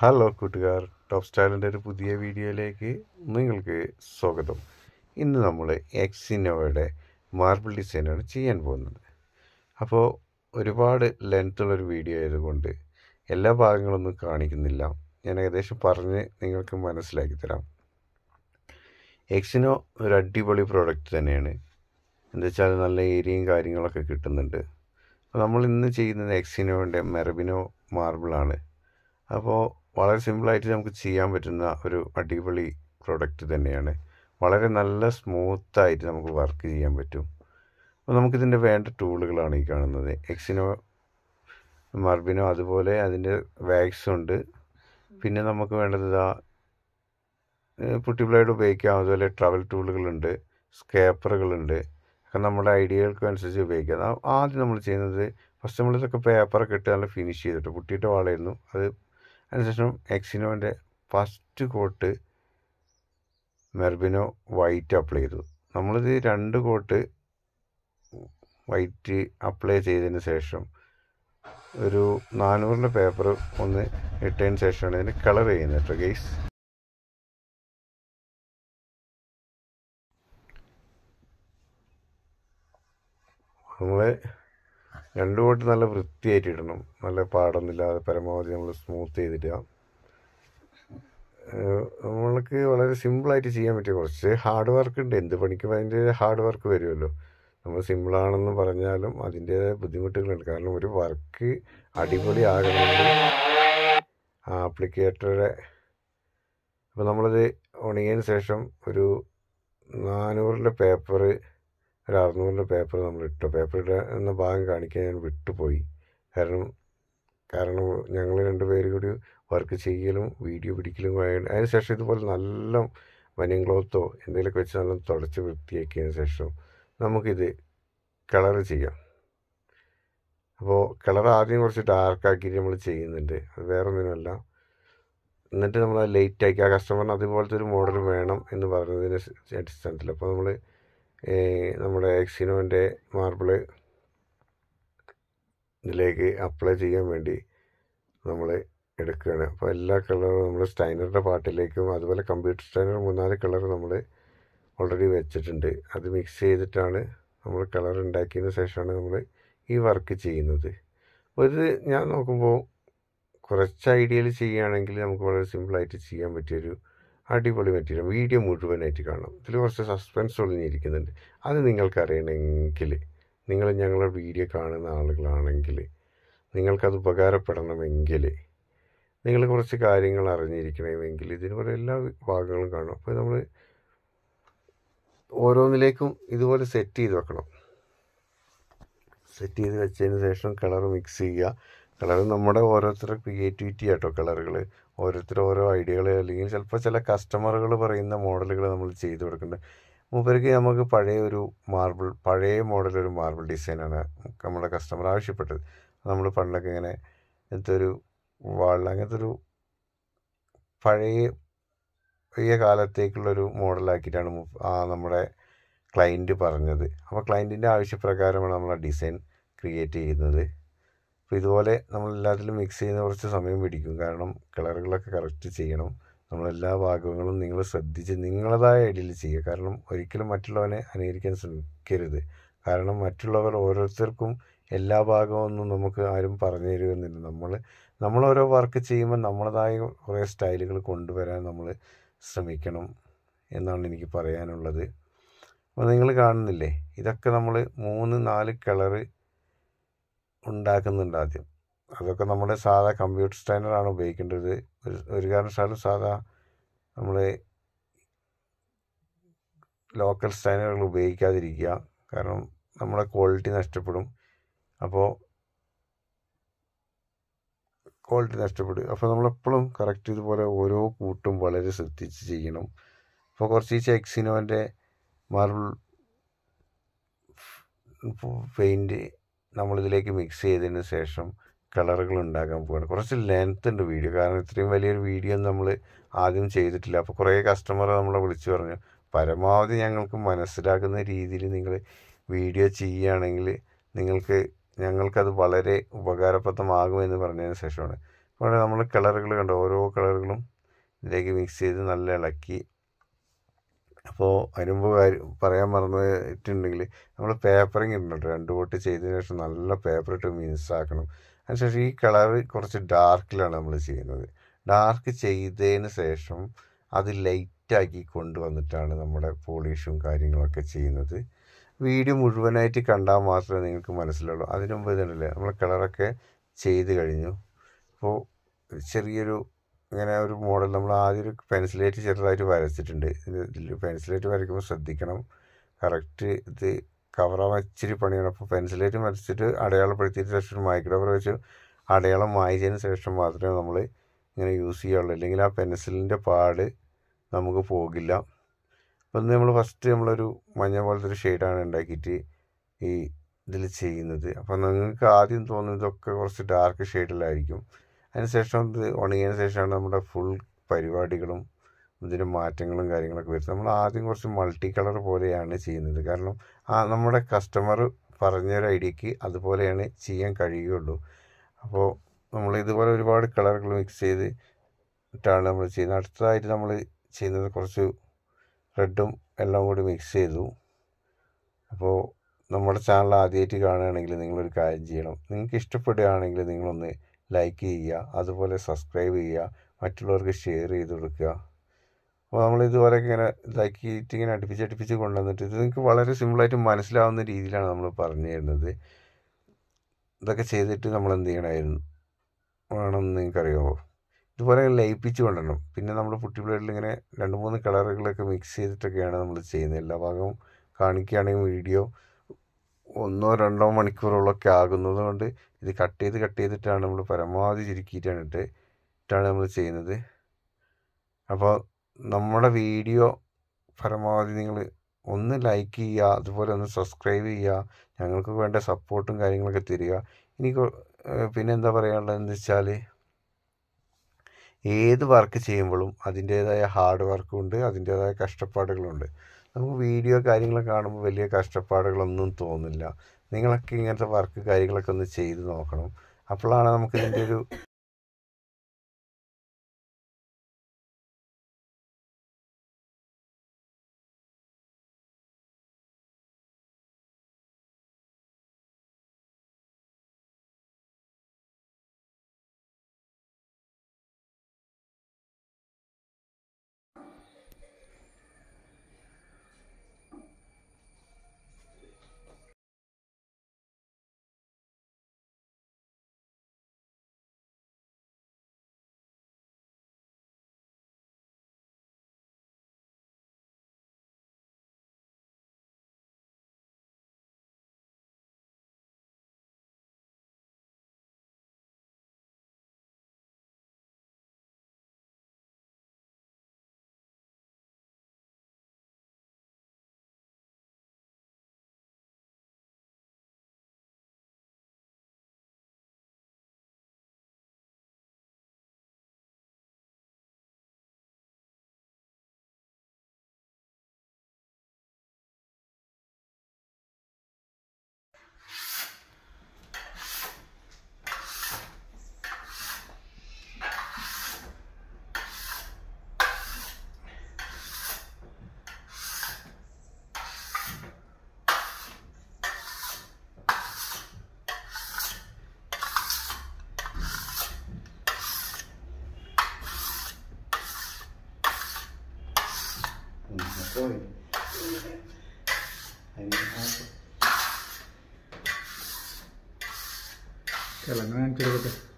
hello കൂട്ടുകാർ top സ്റ്റാലിൻ്റെ ഒരു പുതിയ വീഡിയോയിലേക്ക് നിങ്ങൾക്ക് സ്വാഗതം ഇന്ന് നമ്മൾ എക്സിനോയുടെ മാർബിൾ ഡിസൈനാണ് ചെയ്യാൻ പോകുന്നത് അപ്പോൾ ഒരുപാട് ലെങ്ത്തുള്ളൊരു വീഡിയോ ആയതുകൊണ്ട് എല്ലാ ഭാഗങ്ങളൊന്നും കാണിക്കുന്നില്ല ഞാൻ ഏകദേശം പറഞ്ഞ് നിങ്ങൾക്ക് മനസ്സിലാക്കി തരാം എക്സിനോ ഒരു അടിപൊളി പ്രോഡക്റ്റ് തന്നെയാണ് എന്താ വെച്ചാൽ നല്ല ഏരിയയും കാര്യങ്ങളൊക്കെ കിട്ടുന്നുണ്ട് അപ്പോൾ നമ്മൾ ഇന്ന് ചെയ്യുന്നത് എക്സിനോൻ്റെ മെറബിനോ മാർബിളാണ് അപ്പോൾ വളരെ സിമ്പിളായിട്ട് നമുക്ക് ചെയ്യാൻ പറ്റുന്ന ഒരു അടിപൊളി പ്രൊഡക്റ്റ് തന്നെയാണ് വളരെ നല്ല സ്മൂത്തായിട്ട് നമുക്ക് വർക്ക് ചെയ്യാൻ പറ്റും അപ്പോൾ നമുക്കിതിൻ്റെ വേണ്ട ടൂളുകളാണ് ഈ കാണുന്നത് എക്സിനോ മർബിനോ അതുപോലെ അതിൻ്റെ വാക്സ് ഉണ്ട് പിന്നെ നമുക്ക് വേണ്ടത് ഇതാ പുട്ടിപ്ലൈഡ് ഉപയോഗിക്കാം അതുപോലെ ട്രവൽ ടൂളുകളുണ്ട് സ്കേപ്പറുകളുണ്ട് ഒക്കെ നമ്മുടെ ഐഡിയകൾക്ക് അനുസരിച്ച് ഉപയോഗിക്കാം ആദ്യം നമ്മൾ ചെയ്യുന്നത് ഫസ്റ്റ് നമ്മൾ ഇതൊക്കെ പേപ്പറൊക്കെ ഇട്ട് നല്ല ഫിനിഷ് ചെയ്തിട്ട് പുട്ടിയിട്ട് വാളായിരുന്നു അത് അതിനുശേഷം എക്സിനോൻ്റെ ഫസ്റ്റ് കോട്ട് മെർബിനോ വൈറ്റ് അപ്ലൈ ചെയ്തു നമ്മളിത് രണ്ട് കോട്ട് വൈറ്റ് അപ്ലൈ ചെയ്തതിന് ശേഷം ഒരു നാനൂറിൻ്റെ പേപ്പർ ഒന്ന് ഇട്ടതിന് ശേഷമാണ് ഇതിന് കളർ ചെയ്യുന്നത് കേട്ടോ ഗെയ്സ് നമ്മൾ രണ്ടു കോട്ട് നല്ല വൃത്തിയായിട്ട് ഇടണം നല്ല പാടൊന്നുമില്ലാതെ പരമാവധി നമ്മൾ സ്മൂത്ത് ചെയ്തിടുക നമ്മൾക്ക് വളരെ സിമ്പിളായിട്ട് ചെയ്യാൻ പറ്റിയ കുറച്ച് ഹാർഡ് വർക്ക് ഉണ്ട് എന്ത് പണിക്കും അതിൻ്റെ ഹാർഡ് വർക്ക് വരുമല്ലോ നമ്മൾ സിമ്പിളാണെന്ന് പറഞ്ഞാലും അതിൻ്റെതായ ബുദ്ധിമുട്ടുകളുണ്ട് കാരണം ഒരു വർക്ക് അടിപൊളി ആകണമെങ്കിൽ ആപ്ലിക്കേറ്ററുടെ അപ്പോൾ നമ്മളത് ഉണങ്ങിയതിന് ശേഷം ഒരു നാനൂറിൻ്റെ പേപ്പർ ഒരു അറുന്നൂറിൻ്റെ പേപ്പർ നമ്മൾ ഇട്ടു പേപ്പറിൻ്റെ എന്ന ഭാഗം കാണിക്കാൻ ഞാൻ വിട്ടുപോയി കാരണം കാരണം ഞങ്ങൾ രണ്ടുപേരും കൂടി വർക്ക് ചെയ്യലും വീഡിയോ പിടിക്കലുമായി അതിനുശേഷം ഇതുപോലെ നല്ല വനിയൻ ക്ലോത്തോ എന്തെങ്കിലുമൊക്കെ വെച്ച് നല്ല തുടച്ച് വൃത്തിയാക്കിയതിന് ശേഷം നമുക്കിത് കളർ ചെയ്യാം അപ്പോൾ കളർ ആദ്യം കുറച്ച് ഡാർക്കാക്കിയിട്ട് നമ്മൾ ചെയ്യുന്നുണ്ട് അത് വേറെ ഒന്നിനല്ല എന്നിട്ട് നമ്മൾ ആക്കി ആ കസ്റ്റമറിന് അതുപോലത്തെ ഒരു മോഡൽ വേണം എന്ന് പറഞ്ഞതിന് അടിസ്ഥാനത്തിൽ അപ്പോൾ നമ്മൾ നമ്മുടെ എക്സിനോൻ്റെ മാർബിള് ഇതിലേക്ക് അപ്ലൈ ചെയ്യാൻ വേണ്ടി നമ്മൾ എടുക്കുകയാണ് അപ്പോൾ എല്ലാ കളറും നമ്മൾ സ്റ്റൈനറുടെ പാട്ടിലേക്കും അതുപോലെ കമ്പ്യൂട്ടർ സ്റ്റൈനർ മൂന്നാല് കളർ നമ്മൾ ഓൾറെഡി വെച്ചിട്ടുണ്ട് അത് മിക്സ് ചെയ്തിട്ടാണ് നമ്മൾ കളർ ഉണ്ടാക്കിയതിന് ശേഷമാണ് നമ്മൾ ഈ വർക്ക് ചെയ്യുന്നത് ഒരു ഞാൻ നോക്കുമ്പോൾ കുറച്ച് ഐഡിയയിൽ ചെയ്യുകയാണെങ്കിൽ നമുക്ക് വളരെ സിമ്പിളായിട്ട് ചെയ്യാൻ പറ്റിയൊരു അടിപൊളി മെറ്റീരിയൽ വീഡിയോ മുഴുവനായിട്ട് കാണാം ഇതിൽ കുറച്ച് സസ്പെൻസ് ഒളിഞ്ഞിരിക്കുന്നുണ്ട് അത് നിങ്ങൾക്കറിയണമെങ്കിൽ നിങ്ങൾ ഞങ്ങളുടെ വീഡിയോ കാണുന്ന ആളുകളാണെങ്കിൽ നിങ്ങൾക്കത് ഉപകാരപ്പെടണമെങ്കിൽ നിങ്ങൾ കുറച്ച് കാര്യങ്ങൾ അറിഞ്ഞിരിക്കണമെങ്കിൽ ഇതിനുപോലെ എല്ലാ ഭാഗങ്ങളും കാണും അപ്പോൾ നമ്മൾ ഓരോന്നിലേക്കും ഇതുപോലെ സെറ്റ് ചെയ്ത് വെക്കണം സെറ്റ് ചെയ്ത് വെച്ചതിന് ശേഷം കളർ മിക്സ് ചെയ്യുക കളർ നമ്മുടെ ഓരോരുത്തരുടെ ക്രിയേറ്റിവിറ്റി ആട്ടോ കളറുകൾ ഓരോരുത്തർ ഓരോ ഐഡിയകൾ അല്ലെങ്കിൽ ചിലപ്പോൾ ചില കസ്റ്റമറുകൾ പറയുന്ന മോഡലുകൾ നമ്മൾ ചെയ്തു കൊടുക്കുന്നുണ്ട് മൂപ്പർക്ക് നമുക്ക് പഴയ ഒരു മാർബിൾ പഴയ മോഡൽ ഒരു മാർബിൾ ഡിസൈനാണ് നമ്മുടെ കസ്റ്റമർ ആവശ്യപ്പെട്ടത് നമ്മൾ പണ്ടൊക്കെ ഇങ്ങനെ ഇങ്ങനത്തെ ഒരു വാളിൽ അങ്ങനത്തെ ഒരു പഴയ പഴയ കാലത്തേക്കുള്ളൊരു മോഡലാക്കിയിട്ടാണ് നമ്മുടെ ക്ലയൻറ്റ് പറഞ്ഞത് അപ്പോൾ ക്ലയൻറ്റിൻ്റെ ആവശ്യപ്രകാരമാണ് നമ്മൾ ആ ഡിസൈൻ ക്രിയേറ്റ് ചെയ്യുന്നത് അപ്പോൾ ഇതുപോലെ നമ്മൾ എല്ലാത്തിലും മിക്സ് ചെയ്യുന്ന കുറച്ച് സമയം പിടിക്കും കാരണം കളറുകളൊക്കെ കറക്റ്റ് ചെയ്യണം നമ്മളെല്ലാ ഭാഗങ്ങളും നിങ്ങൾ ശ്രദ്ധിച്ച് നിങ്ങളതായ ഐഡിയയിൽ ചെയ്യുക കാരണം ഒരിക്കലും മറ്റുള്ളവനെ അനുകരിക്കാൻ ശ്രമിക്കരുത് കാരണം മറ്റുള്ളവർ ഓരോരുത്തർക്കും എല്ലാ ഭാഗവും ഒന്നും നമുക്ക് ആരും പറഞ്ഞു തരുമെന്നില്ല നമ്മൾ നമ്മൾ ഓരോ വർക്ക് ചെയ്യുമ്പോൾ നമ്മളതായ കുറേ സ്റ്റൈലുകൾ കൊണ്ടുവരാൻ നമ്മൾ ശ്രമിക്കണം എന്നാണ് എനിക്ക് പറയാനുള്ളത് അപ്പോൾ നിങ്ങൾ കാണുന്നില്ലേ ഇതൊക്കെ നമ്മൾ മൂന്ന് നാല് കളറ് ഉണ്ടാക്കുന്നുണ്ട് ആദ്യം അതൊക്കെ നമ്മുടെ സാധാ കമ്പ്യൂട്ടർ സ്റ്റാൻഡേർഡാണ് ഉപയോഗിക്കേണ്ടത് ഒരു ഒരു കാരണവശാലും സാധാ നമ്മൾ ലോക്കൽ സ്റ്റാൻഡേർഡുകൾ ഉപയോഗിക്കാതിരിക്കുക കാരണം നമ്മുടെ ക്വാളിറ്റി നഷ്ടപ്പെടും അപ്പോൾ ക്വാളിറ്റി നഷ്ടപ്പെടും അപ്പോൾ നമ്മളെപ്പോഴും കറക്റ്റ് ഇതുപോലെ ഓരോ കൂട്ടും വളരെ ശ്രദ്ധിച്ച് ചെയ്യണം ഇപ്പോൾ കുറച്ച് ഈ എക്സിനോൻ്റെ മാർബിൾ പെയിൻറ്റ് നമ്മളിതിലേക്ക് മിക്സ് ചെയ്തതിന് ശേഷം കളറുകൾ ഉണ്ടാക്കാൻ പോവുകയാണ് കുറച്ച് ലെങ്ത് ഉണ്ട് വീഡിയോ കാരണം ഇത്രയും വലിയൊരു വീഡിയോ നമ്മൾ ആദ്യം ചെയ്തിട്ടില്ല അപ്പോൾ കുറേ കസ്റ്റമർ നമ്മളെ വിളിച്ചു പറഞ്ഞു പരമാവധി ഞങ്ങൾക്ക് മനസ്സിലാക്കുന്ന രീതിയിൽ നിങ്ങൾ വീഡിയോ ചെയ്യുകയാണെങ്കിൽ നിങ്ങൾക്ക് ഞങ്ങൾക്കത് വളരെ ഉപകാരപ്രദമാകുമെന്ന് പറഞ്ഞതിന് ശേഷമാണ് അപ്പോൾ നമ്മൾ കളറുകൾ കണ്ടോ ഓരോ കളറുകളും ഇതിലേക്ക് മിക്സ് ചെയ്ത് നല്ല ഇളക്കി അപ്പോൾ അതിന് മുമ്പ് പറയാൻ മറന്നിട്ടുണ്ടെങ്കിൽ നമ്മൾ പേപ്പറിങ് ഇടണം രണ്ട് വോട്ട് ചെയ്തതിന് ശേഷം നല്ല പേപ്പർ ഇട്ട് മിനുസ് ആക്കണം അതിനുശേഷം ഈ കളർ കുറച്ച് ഡാർക്കിലാണ് നമ്മൾ ചെയ്യുന്നത് ഡാർക്ക് ചെയ്തതിന് ശേഷം അത് ലൈറ്റാക്കി കൊണ്ടുവന്നിട്ടാണ് നമ്മുടെ പോളിഷും കാര്യങ്ങളൊക്കെ ചെയ്യുന്നത് വീഡിയോ മുഴുവനായിട്ട് കണ്ടാൽ മാത്രമേ നിങ്ങൾക്ക് മനസ്സിലുള്ളൂ അതിനു മുമ്പ് ഇതുണ്ടല്ലേ നമ്മൾ കളറൊക്കെ ചെയ്ത് കഴിഞ്ഞു അപ്പോൾ ചെറിയൊരു ഇങ്ങനെ ഒരു മോഡൽ നമ്മൾ ആദ്യം ഒരു പെൻസിലേറ്റ് ചെറുതായിട്ട് വരച്ചിട്ടുണ്ട് ഇതിൽ പെൻസിലേറ്റ് വരയ്ക്കുമ്പോൾ ശ്രദ്ധിക്കണം കറക്റ്റ് ഇത് കവറാവാൻ ഇച്ചിരി പണിയാണ് അപ്പോൾ പെൻസിലേറ്റ് വരച്ചിട്ട് അടയാളപ്പെടുത്തിയതിന് ശേഷം മൈക്രോ വെച്ച് അടയാളം വായിച്ചതിന് ശേഷം മാത്രമേ നമ്മൾ ഇങ്ങനെ യൂസ് ചെയ്യാവുള്ളൂ അല്ലെങ്കിൽ ആ പെൻസിലിൻ്റെ പാട് നമുക്ക് പോകില്ല അപ്പോൾ നമ്മൾ ഫസ്റ്റ് നമ്മളൊരു മഞ്ഞ പോലത്തെ ഒരു ഷെയ്ഡാണ് ഉണ്ടാക്കിയിട്ട് ഈ ഇതിൽ ചെയ്യുന്നത് അപ്പോൾ നിങ്ങൾക്ക് ആദ്യം തോന്നുന്നതൊക്കെ കുറച്ച് ഡാർക്ക് ഷെയ്ഡിലായിരിക്കും അതിനുശേഷം ഇത് ഉണങ്ങിയതിന് ശേഷമാണ് നമ്മുടെ ഫുൾ പരിപാടികളും ഇതിന് മാറ്റങ്ങളും കാര്യങ്ങളൊക്കെ വരുന്നത് നമ്മൾ ആദ്യം കുറച്ച് മൾട്ടി കളർ പോലെയാണ് ചെയ്യുന്നത് കാരണം ആ നമ്മുടെ കസ്റ്റമർ പറഞ്ഞൊരു ഐഡിയക്ക് അതുപോലെയാണ് ചെയ്യാൻ കഴിയുകയുള്ളൂ അപ്പോൾ നമ്മൾ ഇതുപോലെ ഒരുപാട് കളറുകൾ മിക്സ് ചെയ്തിട്ടാണ് നമ്മൾ ചെയ്യുന്നത് അടുത്തതായിട്ട് നമ്മൾ ചെയ്യുന്നത് കുറച്ച് റെഡും എല്ലാം കൂടി മിക്സ് ചെയ്തു അപ്പോൾ നമ്മുടെ ചാനൽ ആദ്യമായിട്ട് കാണുകയാണെങ്കിൽ നിങ്ങളൊരു കാര്യം ചെയ്യണം നിങ്ങൾക്ക് ഇഷ്ടപ്പെടുകയാണെങ്കിൽ നിങ്ങളൊന്ന് ലൈക്ക് ചെയ്യുക അതുപോലെ സബ്സ്ക്രൈബ് ചെയ്യുക മറ്റുള്ളവർക്ക് ഷെയർ ചെയ്ത് കൊടുക്കുക അപ്പോൾ നമ്മൾ ഇതുപോലെ ഇങ്ങനെ ഇതാക്കിയിട്ട് ഇങ്ങനെ അടുപ്പിച്ച് അടുപ്പിച്ച് കൊണ്ടുവന്നിട്ട് ഇത് നിങ്ങൾക്ക് വളരെ സിമ്പിളായിട്ട് മനസ്സിലാവുന്ന രീതിയിലാണ് നമ്മൾ പറഞ്ഞു തരുന്നത് ഇതൊക്കെ ചെയ്തിട്ട് നമ്മൾ എന്ത് ചെയ്യണമായിരുന്നു വേണമെന്ന് നിങ്ങൾക്കറിയാമോ ഇതുപോലെ ലയിപ്പിച്ച് കൊണ്ടുവരണം പിന്നെ നമ്മൾ പുട്ടി പ്ലേറ്റിൽ ഇങ്ങനെ രണ്ട് മൂന്ന് കളറുകളൊക്കെ മിക്സ് ചെയ്തിട്ടൊക്കെയാണ് നമ്മൾ ചെയ്യുന്നത് എല്ലാ ഭാഗവും കാണിക്കുകയാണെങ്കിൽ വീഡിയോ ഒന്നോ രണ്ടോ മണിക്കൂറുകളൊക്കെ ആകുന്നത് കൊണ്ട് ഇത് കട്ട് ചെയ്ത് കട്ട് ചെയ്തിട്ടാണ് നമ്മൾ പരമാവധി ചുരുക്കിയിട്ടാണ് ഇട്ട് ഇട്ടാണ് നമ്മൾ ചെയ്യുന്നത് അപ്പോൾ നമ്മുടെ വീഡിയോ പരമാവധി നിങ്ങൾ ഒന്ന് ലൈക്ക് ചെയ്യുക അതുപോലെ ഒന്ന് സബ്സ്ക്രൈബ് ചെയ്യുക ഞങ്ങൾക്ക് വേണ്ട സപ്പോർട്ടും കാര്യങ്ങളൊക്കെ തരിക ഇനി പിന്നെ എന്താ പറയാനുള്ളത് എന്ന് വെച്ചാൽ ഏത് വർക്ക് ചെയ്യുമ്പോഴും അതിൻ്റേതായ ഹാർഡ് വർക്കും ഉണ്ട് അതിൻ്റേതായ കഷ്ടപ്പാടുകളുണ്ട് നമുക്ക് വീഡിയോ കാര്യങ്ങളൊക്കെ കാണുമ്പോൾ വലിയ കഷ്ടപ്പാടുകളൊന്നും തോന്നില്ല നിങ്ങളൊക്കെ ഇങ്ങനത്തെ വർക്ക് കാര്യങ്ങളൊക്കെ ഒന്ന് ചെയ്ത് നോക്കണം അപ്പോഴാണ് നമുക്കിതിൻ്റെ ഒരു Kalau Aí Telangan